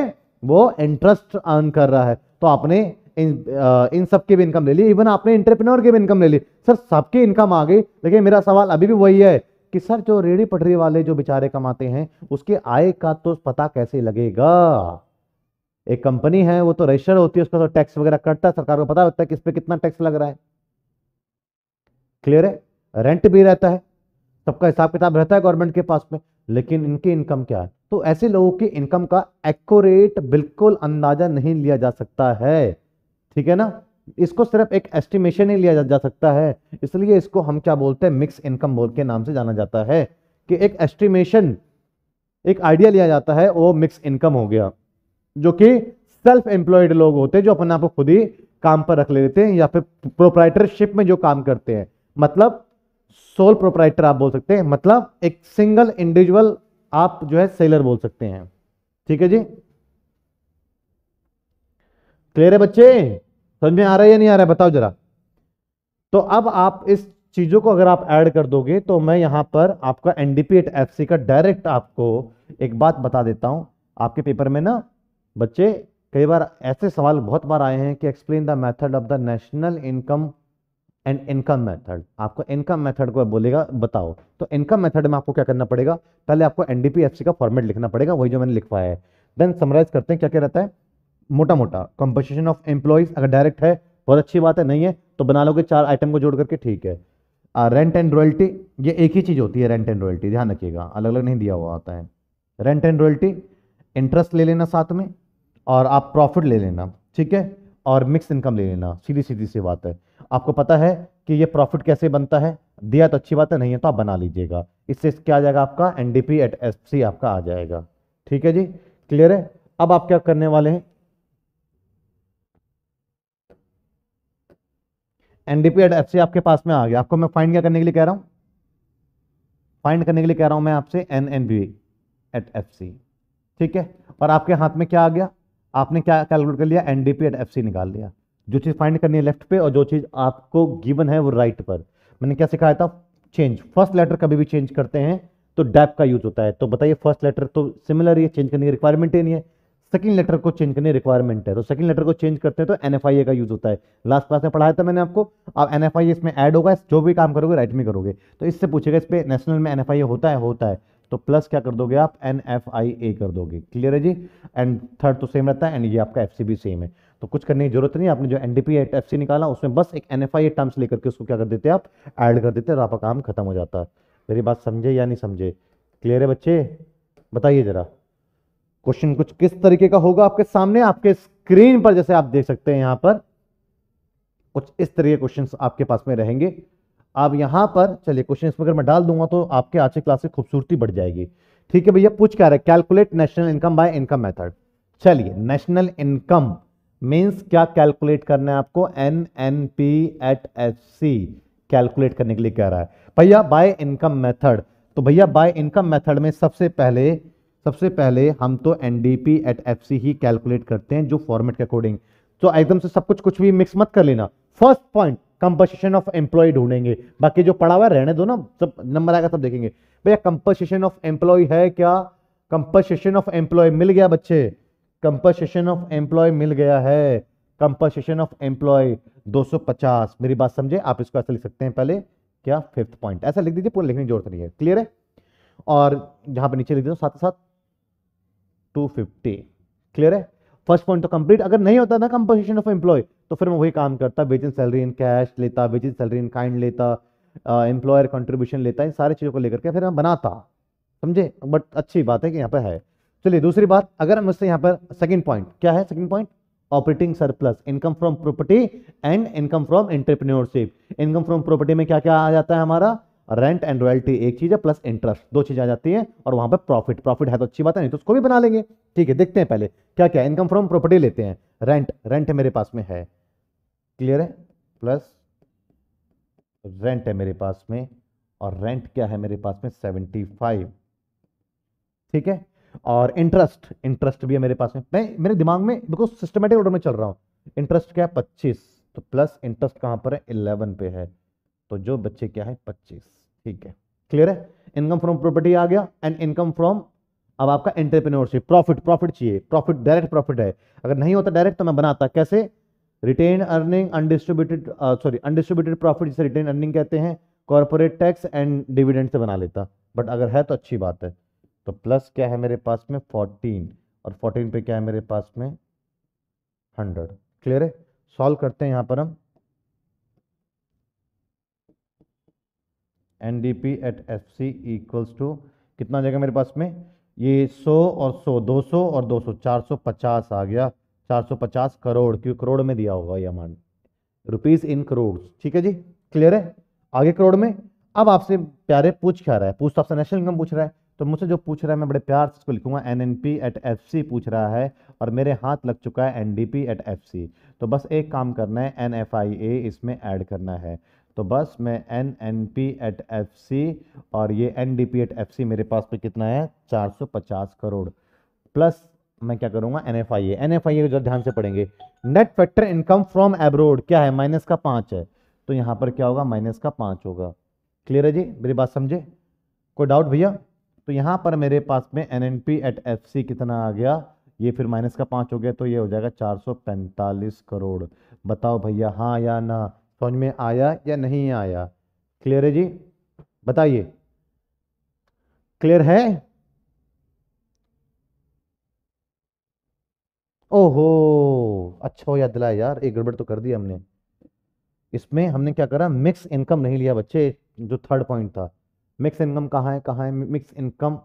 वो इंटरेस्ट अर्न कर रहा है तो आपने इन आ, इन सबके भी इनकम ले ली इवन आपने इंटरप्रेन्योर के भी इनकम ले ली सर सबके इनकम आ गई लेकिन मेरा सवाल अभी भी वही है कि सर जो रेड़ी पटरी वाले जो बेचारे कमाते हैं उसके आय का तो पता कैसे लगेगा एक कंपनी है वो तो रजिस्टर होती है उसका तो टैक्स वगैरह कटता है सरकार को पता होता है कि इस पर कितना टैक्स लग रहा है क्लियर है रेंट भी रहता है सबका हिसाब किताब रहता है गवर्नमेंट के पास में लेकिन इनके इनकम क्या है तो ऐसे लोगों के इनकम का एक्यूरेट बिल्कुल अंदाजा नहीं लिया जा सकता है ठीक है ना इसको सिर्फ एक एस्टिमेशन ही लिया जा, जा सकता है इसलिए इसको हम क्या बोलते हैं मिक्स इनकम बोल के नाम से जाना जाता है कि एक एस्टिमेशन एक आइडिया लिया जाता है वो मिक्स इनकम हो गया जो कि सेल्फ एम्प्लॉयड लोग होते हैं जो अपने आप को खुद ही काम पर रख लेते हैं या फिर प्रोप्राइटरशिप में जो काम करते हैं मतलब सोल प्रोप्राइटर आप बोल सकते हैं मतलब एक सिंगल इंडिविजुअल आप जो है सेलर बोल सकते हैं ठीक है जी क्लियर है बच्चे समझ में आ रहा है या नहीं आ रहा है बताओ जरा तो अब आप इस चीजों को अगर आप ऐड कर दोगे तो मैं यहां पर आपका एनडीपी एट एफ का डायरेक्ट आपको एक बात बता देता हूं आपके पेपर में ना बच्चे कई बार ऐसे सवाल बहुत बार आए हैं कि explain the method of the national income and income method आपको इनकम मेथड को बोलेगा बताओ तो इनकम मेथड में आपको क्या करना पड़ेगा पहले आपको एनडीपीएफसी का फॉर्मेट लिखना पड़ेगा वही जो मैंने लिखवाया है देन समराइज करते हैं क्या क्या रहता है मोटा मोटा कंपनसेशन ऑफ एम्प्लॉयज अगर डायरेक्ट है बहुत अच्छी बात है नहीं है तो बना लोगे चार आइटम को जोड़ करके ठीक है रेंट एंड रॉयल्टी ये एक ही चीज़ होती है रेंट एंड रॉयल्टी ध्यान रखिएगा अलग अलग नहीं दिया हुआ आता है रेंट एंड रॉयल्टी इंटरेस्ट ले लेना साथ में और आप प्रॉफिट ले लेना ठीक है और मिक्स इनकम ले लेना सीधी सीधी सी बात है आपको पता है कि ये प्रॉफिट कैसे बनता है दिया तो अच्छी बात है नहीं है तो आप बना लीजिएगा इससे क्या आ जाएगा आपका एन एट एस आपका आ जाएगा ठीक है जी क्लियर है अब आप क्या करने वाले हैं एनडीपी एट एफ आपके पास में आ गया आपको मैं फाइंड क्या करने के लिए कह रहा हूं फाइंड करने के लिए कह रहा हूं मैं आपसे N N B at F ठीक है और आपके हाथ में क्या आ गया आपने क्या कैलकुलेट कर लिया एनडीपी एट एफ निकाल लिया जो चीज़ फाइंड करनी है लेफ्ट पे और जो चीज़ आपको गिवन है वो राइट पर मैंने क्या सिखाया था चेंज फर्स्ट लेटर कभी भी चेंज करते हैं तो डैप का यूज होता है तो बताइए फर्स्ट लेटर तो सिमिलर ही है चेंज करने की रिक्वायरमेंट ही नहीं है सेकंड लेटर को चेंज करने रिक्वायरमेंट है तो सेकंड लेटर को चेंज करते हैं तो एन का यूज होता है लास्ट क्लास में पढ़ाया था मैंने आपको अब एन इसमें ऐड होगा जो भी काम करोगे राइट में करोगे तो इससे पूछेगा इस पर नेशनल में एन होता है होता है तो प्लस क्या कर दोगे आप एन एफ आई ए कर दोगे क्लियर है जी एंड थर्ड तो सेम रहता है एंड ये आपका एफ सी भी सेम है तो कुछ करने की जरूरत नहीं आपने जो N D P F C निकाला उसमें बस एक N F I A terms लेकर के उसको क्या कर देते आप ऐड कर देते और आपका काम खत्म हो जाता है मेरी बात समझे या नहीं समझे क्लियर है बच्चे बताइए जरा क्वेश्चन कुछ किस तरीके का होगा आपके सामने आपके स्क्रीन पर जैसे आप देख सकते हैं यहां पर कुछ इस तरह के क्वेश्चन आपके पास में रहेंगे अब यहां पर चलिए क्वेश्चन इसमें अगर मैं डाल दूंगा तो आपके आज की क्लास की खूबसूरती बढ़ जाएगी ठीक है भैया पूछ क्या रहा है calculate national income by income method चलिए नेशनल इनकम मींस क्या कैलकुलेट करना है आपको N N P at H C calculate करने के लिए कह रहा है भैया बाय इनकम मेथड तो भैया बाय इनकम मेथड में सबसे पहले सबसे पहले हम तो N D P at F C ही कैलकुलेट करते हैं जो फॉर्मेट के अकॉर्डिंग तो एकदम से सब कुछ कुछ भी मिक्स मत कर लेना first point composition of employee ढूंढेंगे बाकी जो पड़ा हुआ है रहने दो ना सब नंबर आएगा सब देखेंगे भैया कंपोजिशन ऑफ एम्प्लॉय है क्या कंपोजिशन ऑफ एम्प्लॉय मिल गया बच्चे कंपोजिशन ऑफ एम्प्लॉय मिल गया है कंपोजिशन ऑफ एम्प्लॉय 250 मेरी बात समझे आप इसको ऐसा लिख सकते हैं पहले क्या फिफ्थ पॉइंट ऐसा लिख दीजिए पूरा लिखने की जरूरत नहीं है क्लियर है और यहाँ पर नीचे लिख दो साथ साथ 250 क्लियर है फर्स्ट पॉइंट तो कंप्लीट अगर नहीं होता ना कंपोजिशन ऑफ एम्प्लॉय तो फिर मैं वही काम करता wage in salary in cash लेता wage in salary in kind लेता एम्प्लॉयर कंट्रीब्यूशन लेता इन सारी चीज़ों को लेकर के फिर मैं बनाता समझे बट अच्छी बात है कि यहाँ पर है चलिए दूसरी बात अगर हम उससे यहाँ पर सेकेंड पॉइंट क्या है second point operating surplus income from property and income from entrepreneurship income from property में क्या क्या आ जाता है हमारा रेंट एंड रॉयल्टी एक चीज है प्लस इंटरेस्ट दो चीजें आ जाती है और वहां पर प्रॉफिट प्रॉफिट है तो अच्छी बात है नहीं तो उसको भी बना लेंगे ठीक है देखते हैं पहले क्या क्या इनकम फ्रॉम प्रॉपर्टी लेते हैं रेंट रेंट है मेरे पास में है क्लियर है प्लस रेंट है मेरे पास में और रेंट क्या है मेरे पास में सेवेंटी फाइव ठीक है और इंटरेस्ट इंटरेस्ट भी है मेरे पास में मैं मेरे दिमाग में बिल्कुल सिस्टमेटिक ऑर्डर में चल रहा हूं इंटरेस्ट क्या है पच्चीस तो प्लस इंटरेस्ट कहां पर है इलेवन पे है तो जो बच्चे क्या है पच्चीस ठीक है क्लियर है इनकम फ्रॉम प्रॉपर्टी आ गया एंड इनकम फ्रॉम अब आपका एंटरप्रेन्योरशिप प्रॉफिट प्रॉफिट चाहिए प्रॉफिट डायरेक्ट प्रॉफिट है अगर नहीं होता डायरेक्ट तो मैं बनाता कैसे retained earning undistributed sorry undistributed profit जिसे रिटेन अर्निंग कहते हैं कॉरपोरेट टैक्स एंड डिविडेंड से बना लेता बट अगर है तो अच्छी बात है तो प्लस क्या है मेरे पास में फोर्टीन और फोर्टीन पे क्या है मेरे पास में हंड्रेड क्लियर है सॉल्व करते हैं यहाँ पर हम N D P at F C equals to कितना आ जाएगा मेरे पास में ये 100 और 100 200 और 200 450 आ गया 450 करोड़ क्यों करोड़ में दिया होगा ये अमाउंट रुपीज़ इन करोड़ ठीक है जी क्लियर है आगे करोड़ में अब आपसे प्यारे पूछ क्या रहा है पूछ तो आपसे नेशनल इनकम पूछ रहा है तो मुझसे जो पूछ रहा है मैं बड़े प्यार से इसको लिखूंगा N N P at F C पूछ रहा है और मेरे हाथ लग चुका है N D P at F C तो बस एक काम करना है एन एफ आई ए इसमें ऐड करना है तो बस मैं N N P at F C और ये N D P at F C मेरे पास पे कितना है 450 करोड़ प्लस मैं क्या करूँगा N F I A N F I A जब ध्यान से पढ़ेंगे net factor income from abroad क्या है माइनस का पाँच है तो यहाँ पर क्या होगा माइनस का पाँच होगा क्लियर है जी मेरी बात समझे कोई डाउट भैया तो यहाँ पर मेरे पास में N N P at F C कितना आ गया ये फिर माइनस का पाँच हो गया तो ये हो जाएगा 445 करोड़ बताओ भैया हाँ या ना समझ में आया या नहीं आया क्लियर है जी बताइए क्लियर है ओहो अच्छा हो याद दिलाया यार एक गड़बड़ तो कर दी हमने इसमें हमने क्या करा मिक्स इनकम नहीं लिया बच्चे जो थर्ड पॉइंट था मिक्स इनकम कहाँ है कहाँ है mix income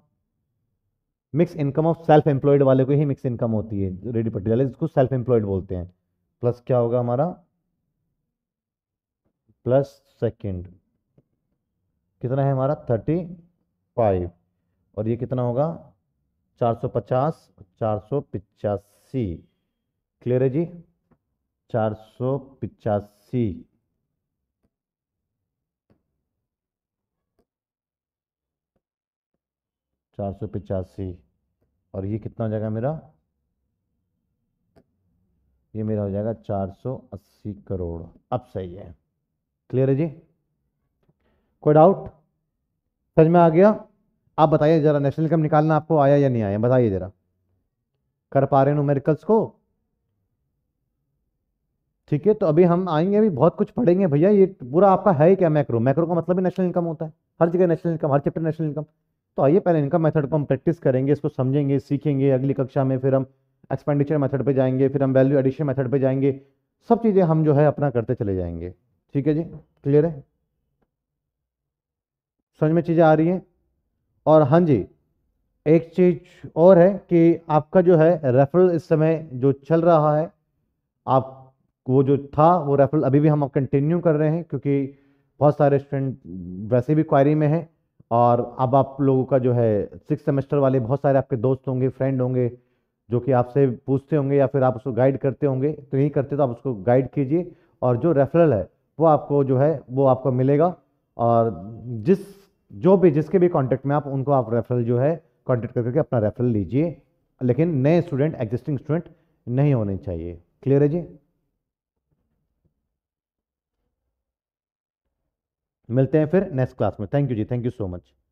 mix income of self employed वाले को ही मिक्स इनकम होती है रेडी वाले जिसको सेल्फ एम्प्लॉयड बोलते हैं प्लस क्या होगा हमारा प्लस सेकेंड कितना है हमारा थर्टी फाइव और ये कितना होगा चार सौ पचास चार सौ पिचासी क्लियर है जी चार सौ पिचासी चार सौ पिचासी और ये कितना हो जाएगा मेरा ये मेरा हो जाएगा चार सौ अस्सी करोड़ अब सही है क्लियर है जी कोई डाउट समझ में आ गया आप बताइए जरा नेशनल इनकम निकालना आपको आया या नहीं आया बताइए जरा कर पा रहे न्यूमेरिकल्स को ठीक है तो अभी हम आएंगे अभी बहुत कुछ पढ़ेंगे भैया ये पूरा आपका है ही क्या मैक्रो मैक्रो का मतलब ही नेशनल इनकम होता है हर जगह नेशनल इनकम हर चैप्टर नेशनल इनकम तो आइए पहले इनकम मेथड को हम प्रैक्टिस करेंगे इसको समझेंगे सीखेंगे अगली कक्षा में फिर हम एक्सपेंडिचर मेथड पे जाएंगे फिर हम वैल्यू एडिशन मेथड पे जाएंगे सब चीज़ें हम जो है अपना करते चले जाएंगे ठीक है जी क्लियर है समझ में चीज़ें आ रही हैं और हाँ जी एक चीज़ और है कि आपका जो है रेफरल इस समय जो चल रहा है आप वो जो था वो रेफरल अभी भी हम कंटिन्यू कर रहे हैं क्योंकि बहुत सारे स्टूडेंट वैसे भी क्वायरी में हैं और अब आप लोगों का जो है सिक्स सेमेस्टर वाले बहुत सारे आपके दोस्त होंगे फ्रेंड होंगे जो कि आपसे पूछते होंगे या फिर आप उसको गाइड करते होंगे तो नहीं करते तो आप उसको गाइड कीजिए और जो रेफरल है वो आपको जो है वो आपको मिलेगा और जिस जो भी जिसके भी कॉन्टैक्ट में आप उनको आप रेफरल जो है कॉन्टैक्ट करके अपना रेफरल लीजिए लेकिन नए स्टूडेंट एग्जिस्टिंग स्टूडेंट नहीं होने चाहिए क्लियर है जी मिलते हैं फिर नेक्स्ट क्लास में थैंक यू जी थैंक यू सो मच